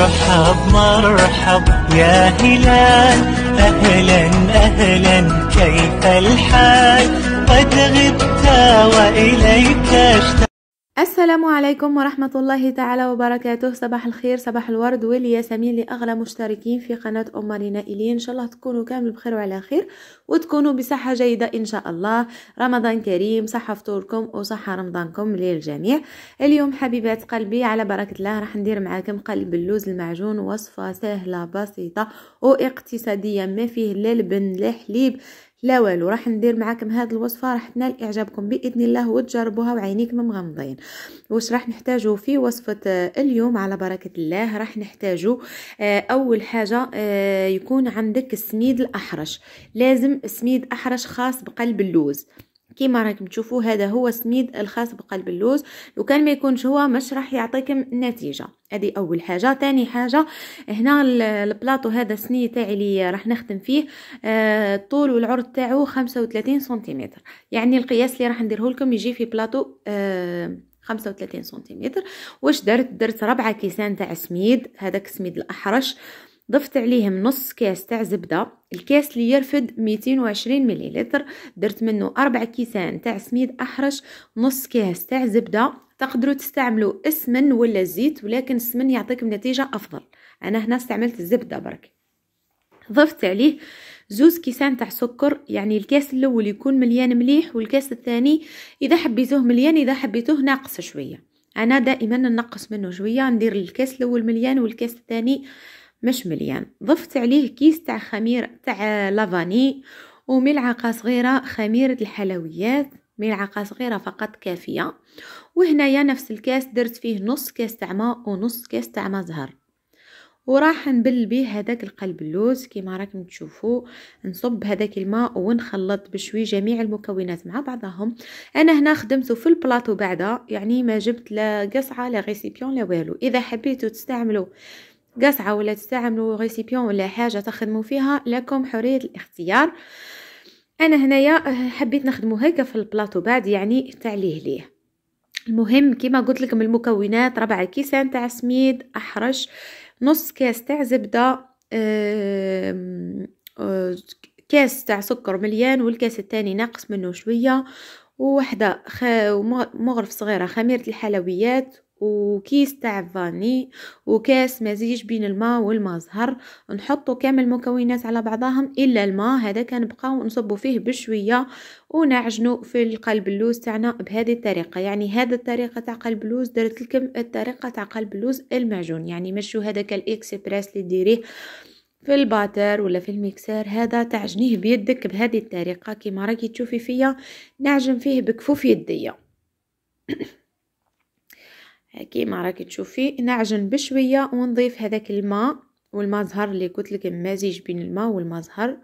مرحب مرحب يا هلال أهلا أهلا كيف الحال قد غبت وإليك اشتاق السلام عليكم ورحمة الله تعالى وبركاته صباح الخير صباح الورد والياسمين لأغلى مشتركين في قناة أم مارينا إلي إن شاء الله تكونوا كامل بخير وعلى خير وتكونوا بصحة جيدة إن شاء الله رمضان كريم صحة فطوركم وصحة رمضانكم للجميع اليوم حبيبات قلبي على بركة الله راح ندير معاكم قلب اللوز المعجون وصفة سهلة بسيطة واقتصادية ما فيه لا لبن لا حليب لا والو راح ندير معاكم هاد الوصفه راح تنال اعجابكم باذن الله وتجربوها وعينيكم مغمضين واش راح نحتاجو في وصفه آه، اليوم على بركه الله راح نحتاجو آه، اول حاجه آه، يكون عندك السميد الاحرش لازم سميد احرش خاص بقلب اللوز كيما راكم تشوفوا هذا هو السميد الخاص بقلب اللوز لو كان ما يكونش هو مش راح يعطيكم نتيجة هذه اول حاجه تاني حاجه هنا البلاطو هذا السني تاعي اللي راح نخدم فيه الطول آه، والعرض تاعو 35 سنتيمتر يعني القياس اللي راح نديره لكم يجي في بلاطو 35 آه، سنتيمتر واش درت درت ربعة كيسان تاع سميد هذاك السميد الاحرش ضفت عليهم نص كاس تاع زبدة الكاس اللي يرفد 220 مليلتر درت منه أربع كيسان تاع سميد أحرش نص كاس تاع زبدة تقدروا تستعملوا السمن ولا الزيت ولكن السمن يعطيكم نتيجة أفضل أنا هنا استعملت الزبدة برك ضفت عليه زوز كيسان تاع سكر يعني الكاس الاول يكون مليان مليح والكاس الثاني اذا حبيتوه مليان اذا حبيتوه ناقص شويه انا دائما ننقص منه شويه ندير الكاس الاول مليان والكاس الثاني مش مليان ضفت عليه كيس تاع خمير تاع لافاني وملعقه صغيره خميره الحلويات ملعقه صغيره فقط كافيه وهنايا نفس الكاس درت فيه نص كاس تاع ماء ونص كاس تاع ماء زهر وراح نبل به هذاك القلب اللوز كيما راكم تشوفوا نصب هذاك الماء ونخلط بشوي جميع المكونات مع بعضهم انا هنا خدمته في البلاطو بعدا يعني ما جبت لا قصعه لا ريسيبيون لا والو اذا حبيتوا تستعملوا قصعه ولا تستعملوا غيسيبيون ولا حاجه تخدموا فيها لكم حريه الاختيار انا هنايا آه، حبيت نخدمو هيك في البلاطو بعد يعني تعليه ليه المهم كما قلت لكم المكونات ربع كيسان تاع سميد احرش نص كاس تاع زبده آه، كاس تاع سكر مليان والكاس الثاني ناقص منه شويه وحده مغرف صغيره خميره الحلويات وكيس تاع فاني وكاس مزيج بين الماء زهر نحطوا كامل المكونات على بعضهم الا الماء هذا كنبقاو نصبوا فيه بشويه ونعجنوا في القلب اللوز تاعنا بهذه الطريقه يعني هذا الطريقه تاع قلب اللوز درت لكم الطريقه تاع قلب اللوز المعجون يعني مشوا هذاك الاكسبريس اللي ديريه في الباتر ولا في الميكسر هذا تعجنيه بيدك بهذه الطريقه كيما راكي تشوفي فيا نعجن فيه بكفوف يديا كيما راكي تشوفي نعجن بشويه ونضيف هذاك الماء والمزهر زهر اللي قلت لك مزيج بين الماء والمزهر زهر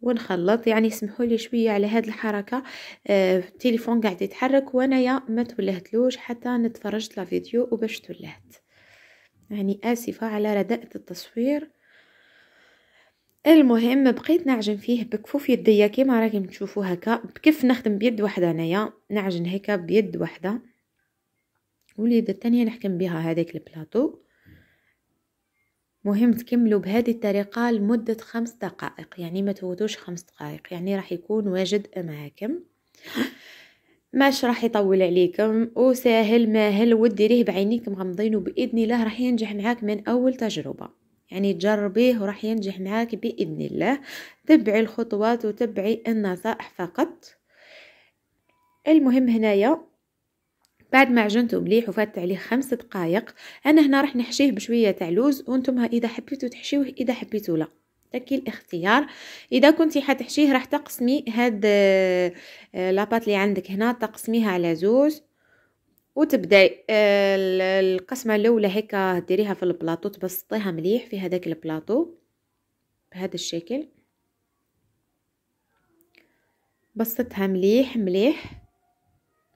ونخلط يعني سمحوا لي شويه على هذه الحركه آه التليفون قاعد يتحرك وانايا ما تولهتلوش حتى نتفرجت لا فيديو وباش تولهت يعني اسفه على رداءه التصوير المهم بقيت نعجن فيه بكفوف يديا كيما راكم تشوفوا هكا بكف نخدم بيد واحده انايا نعجن هكا بيد واحده واليد الثانيه نحكم بها هذاك البلاطو مهم تكملوا بهذه الطريقه لمده خمس دقائق يعني ما تفوتوش خمس دقائق يعني راح يكون واجد معاكم ماش راح يطول عليكم وساهل ماهل وديريه بعينيك مغمضين وباذن الله راح ينجح معاك من اول تجربه يعني تجربيه وراح ينجح معاك باذن الله تبعي الخطوات وتبعي النصائح فقط المهم هنايا بعد ما عجنته مليح وفات عليه خمس دقائق انا هنا راح نحشيه بشويه تاع لوز وانتم اذا حبيتوا تحشيوه اذا حبيتوا لا تكي الاختيار اذا كنتي حتحشيه راح تقسمي هاد آه، لاباط اللي عندك هنا تقسميها على زوز وتبداي آه، القسمه الاولى هيك ديريها في البلاطو تبسطيها مليح في هذاك البلاطو بهذا الشكل بسطتها مليح مليح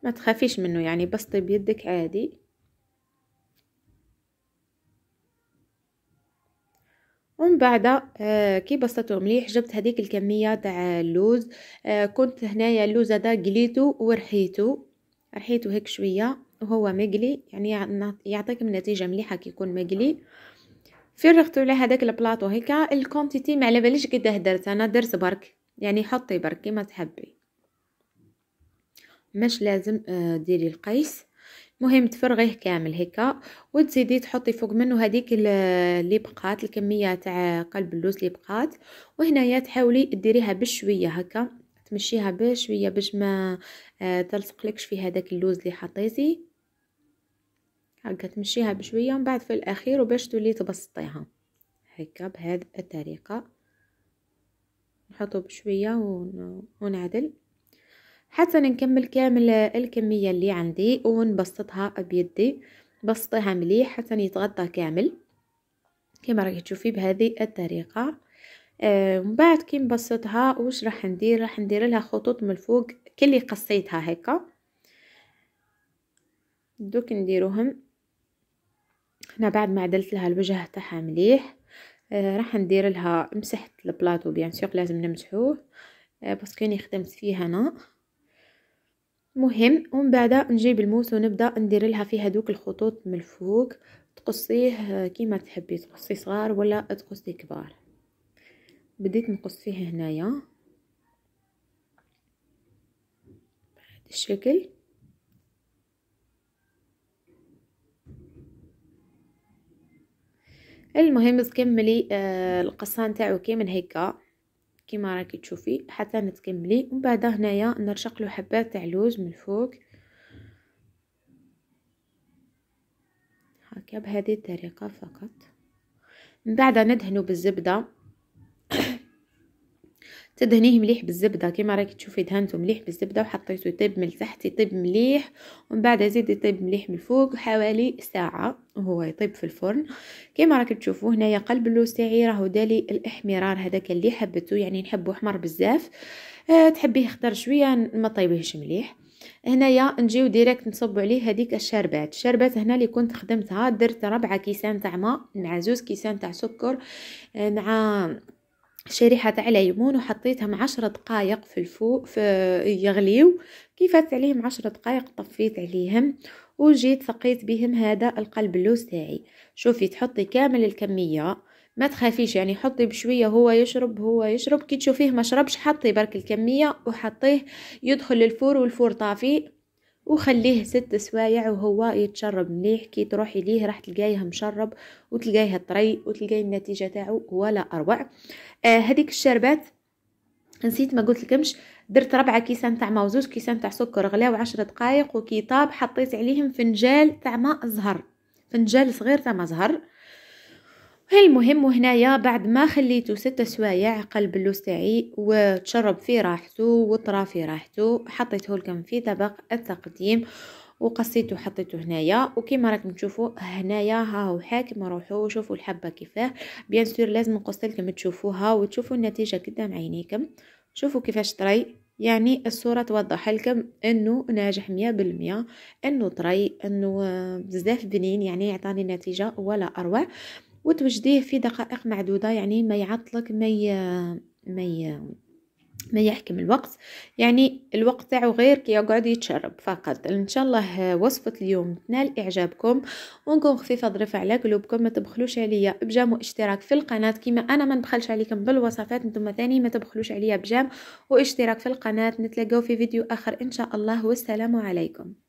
ما تخافيش منه يعني بسطي بيدك عادي ومن بعد آه، كي بسطته مليح جبت هذيك الكميه تاع اللوز آه، كنت هنايا اللوز هذا قليته ورحيته رحيته هيك شويه وهو مقلي يعني يعطيك نتيجه مليحه كي يكون مقلي فرغتو هذاك البلاطو هيكا الكونتيتي ما على باليش قد درت انا درت برك يعني حطي برك كيما تحبي مش لازم آه، ديري القيس مهم تفرغيه كامل هكا وتزيدي تحطي فوق منه هذيك اللي بقات الكميه تاع قلب اللوز اللي بقات وهنايا تحاولي ديريها بشويه هكا تمشيها بشويه باش ما آه، تلصقلكش في هذاك اللوز اللي حطيتي هكا تمشيها بشويه من بعد في الاخير وباش تولي تبسطيها هكا بهذه الطريقه نحطو بشويه ونعدل حتى نكمل كامل الكمية اللي عندي ونبسطها بيدي بسطيها مليح حتى يتغطى كامل كما راكي تشوفي بهذه الطريقة آه، ومن بعد كي نبسطها واش راح ندير راح ندير لها خطوط من الفوق اللي قصيتها هكا دوك نديروهم هنا بعد ما عدلت لها الوجه تاعها مليح آه راح ندير لها مسحت البلاطو بيان سيغ لازم نمسحوه آه باسكو ني خدمت فيه انا مهم ومن بعد نجيب الموس ونبدا ندير لها في هذوك الخطوط من الفوق تقصيه آه، كيما تحبي تقصي صغار ولا تقصي كبار بديت نقص فيه هنايا بهذا الشكل المهم تكملي آه، القصه نتاعو كي من كما راكي تشوفي حتى نتكملي ومن بعد هنايا نرشق له حبات تاع لوز من الفوق هكا بهذه الطريقه فقط من بعد ندهنو بالزبده تدهنيه مليح بالزبده كيما راكي تشوفي دهنته مليح بالزبده وحطيته يطيب من التحت يطيب مليح ومن بعد زيد يطيب مليح من الفوق حوالي ساعه وهو يطيب في الفرن كيما راك تشوفوا هنايا قلب اللوسيعي تاعي راهو دالي الاحمرار هذاك اللي حبته يعني نحبه احمر بزاف أه تحبيه خضر شويه ما طيبيهش مليح هنايا نجيو ديريكت نصبوا عليه هذيك الشربات الشربات هنا اللي كنت خدمتها درت ربعة كيسان تاع ماء مع زوز كيسان تاع سكر آه، مع شريحة تاع ليمون وحطيتهم عشر دقائق في الفوق في يغليو كيفات عليهم عشر دقائق طفيت عليهم وجيت سقيت بهم هذا القلب اللوز تاعي شوفي تحطي كامل الكمية ما تخافيش يعني حطي بشوية هو يشرب هو يشرب كي تشوفيه ما شربش حطي برك الكمية وحطيه يدخل للفور والفور طافي وخليه ست سوايع وهو يتشرب مليح كي تروحي ليه راح تلقايه مشرب وتلقايه طري وتلقاي النتيجه تاعو ولا اروع آه الشربات نسيت ما قلت لكمش درت ربع كيسان تاع ما وزوج كيسان تاع سكر غلاو عشر دقائق وكي طاب حطيت عليهم فنجال تاع ماء زهر فنجال صغير تاع ماء زهر المهم هنايا بعد ما خليتو ستة سوايع قلب اللوز تاعي وتشرب في راحته وطرا في راحته حطيته لكم في طبق التقديم وقصيته وحطيته هنايا وكيما راكم تشوفوا هنايا ها هو حاكم روحو وشوفوا الحبه كيفاه بيان سور لازم نقص لكم تشوفوها وتشوفوا النتيجه قدام عينيكم شوفوا كيفاش طري يعني الصورة توضح لكم انه ناجح مية بالمية انه طري انه بزاف بنين يعني يعطاني نتيجة ولا اروع وتوجديه في دقائق معدودة يعني ما يعطلك ما ي... ما ي... ما يحكم الوقت يعني الوقت تاعو غير كيقعد يتشرب فقط ان شاء الله وصفه اليوم تنال اعجابكم ونكون خفيفه ظريفه على قلوبكم ما تبخلوش عليا بجام واشتراك في القناه كما انا ما نبخلش عليكم بالوصفات نتوما ثاني ما تبخلوش عليا بجام واشتراك في القناه نتلاقاو في فيديو اخر ان شاء الله والسلام عليكم